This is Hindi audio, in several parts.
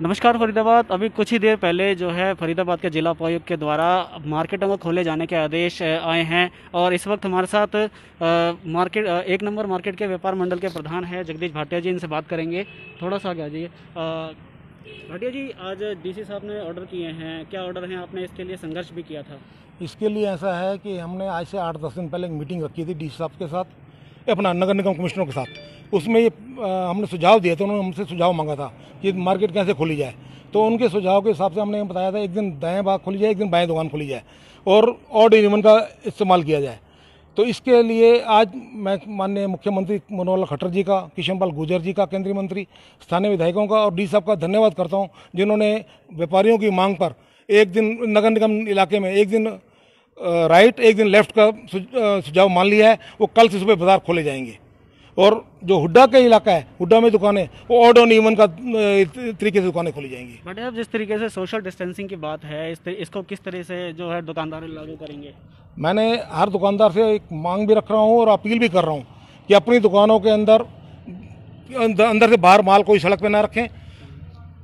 नमस्कार फरीदाबाद अभी कुछ ही देर पहले जो है फरीदाबाद के जिला उपायुक्त के द्वारा मार्केटों को खोले जाने के आदेश आए हैं और इस वक्त हमारे साथ मार्केट एक नंबर मार्केट के व्यापार मंडल के प्रधान हैं जगदीश भाटिया जी इनसे बात करेंगे थोड़ा सा आगे आ जाइए भाटिया जी आज डीसी साहब ने ऑर्डर किए हैं क्या ऑर्डर हैं आपने इसके लिए संघर्ष भी किया था इसके लिए ऐसा है कि हमने आज से आठ दस दिन पहले एक मीटिंग रखी थी डी साहब के साथ अपना नगर निगम कमिश्नरों के साथ उसमें ये हमने सुझाव दिए थे उन्होंने हमसे सुझाव मांगा था कि मार्केट कैसे खोली जाए तो उनके सुझाव के हिसाब से हमने बताया था एक दिन दाएँ बाग खोली जाए एक दिन बाएँ दुकान खोली जाए और ऑड इवन का इस्तेमाल किया जाए तो इसके लिए आज मैं माननीय मुख्यमंत्री मनोहर लाल खट्टर जी का किशन पाल गुर्जर जी का केंद्रीय मंत्री स्थानीय विधायकों का और डी साहब का धन्यवाद करता हूँ जिन्होंने व्यापारियों की मांग पर एक दिन नगर निगम इलाके में एक दिन राइट एक दिन लेफ्ट का सुझाव मान लिया है वो कल से सुबह बाजार खोले जाएंगे और जो हुड्डा का इलाका है हुड्डा में दुकानें वो ऑड ऑन ईवन का तरीके से दुकानें खोली जाएंगी बट अब जिस तरीके से सोशल डिस्टेंसिंग की बात है इस इसको किस तरह से जो है दुकानदार लागू करेंगे मैंने हर दुकानदार से एक मांग भी रख रहा हूँ और अपील भी कर रहा हूँ कि अपनी दुकानों के अंदर अंदर से बाहर माल कोई सड़क पर ना रखें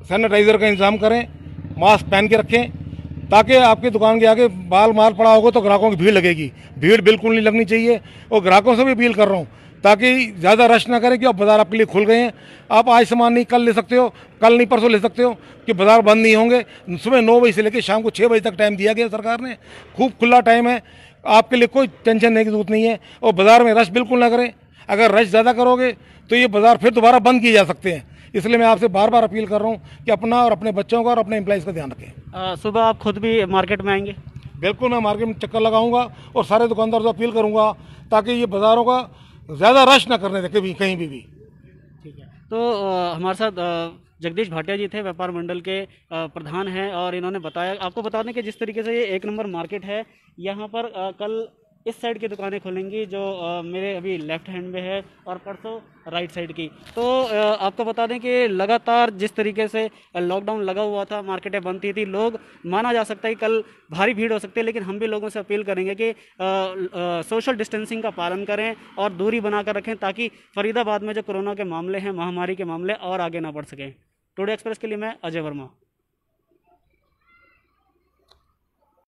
सैनिटाइज़र का इंतजाम करें मास्क पहन के रखें ताकि आपकी दुकान के आगे बाल माल पड़ा होगा तो ग्राहकों की भीड़ लगेगी भीड़ बिल्कुल नहीं लगनी चाहिए और ग्राहकों से भी अपील कर रहा हूँ ताकि ज़्यादा रश ना करें कि अब बाज़ार आपके लिए खुल गए हैं आप आज सामान नहीं कल ले सकते हो कल नहीं परसों ले सकते हो कि बाज़ार बंद नहीं होंगे सुबह नौ बजे से लेकर शाम को छः बजे तक टाइम दिया गया सरकार ने खूब खुला टाइम है आपके लिए कोई टेंशन लेने की जरूरत नहीं है और बाज़ार में रश बिल्कुल ना करें अगर रश ज़्यादा करोगे तो ये बाज़ार फिर दोबारा बंद किए जा सकते हैं इसलिए मैं आपसे बार बार अपील कर रहा हूँ कि अपना और अपने बच्चों का और अपने एम्प्लाइज़ का ध्यान रखें सुबह आप खुद भी मार्केट में आएंगे बिल्कुल मैं मार्केट में चक्कर लगाऊंगा और सारे दुकानदारों से अपील करूंगा ताकि ये बाज़ारों का ज़्यादा रश ना करने दें कभी कहीं भी भी ठीक है तो हमारे साथ जगदीश भाटिया जी थे व्यापार मंडल के प्रधान हैं और इन्होंने बताया आपको बता दें कि जिस तरीके से ये एक नंबर मार्केट है यहाँ पर कल इस साइड की दुकानें खुलेंगी जो आ, मेरे अभी लेफ्ट हैंड में है और परसों राइट साइड की तो आ, आपको बता दें कि लगातार जिस तरीके से लॉकडाउन लगा हुआ था मार्केटें बंद थी, थी लोग माना जा सकता है कल भारी भीड़ हो सकती है लेकिन हम भी लोगों से अपील करेंगे कि सोशल डिस्टेंसिंग का पालन करें और दूरी बनाकर रखें ताकि फरीदाबाद में जो कोरोना के मामले हैं महामारी के मामले और आगे ना बढ़ सकें टुडे एक्सप्रेस के लिए मैं अजय वर्मा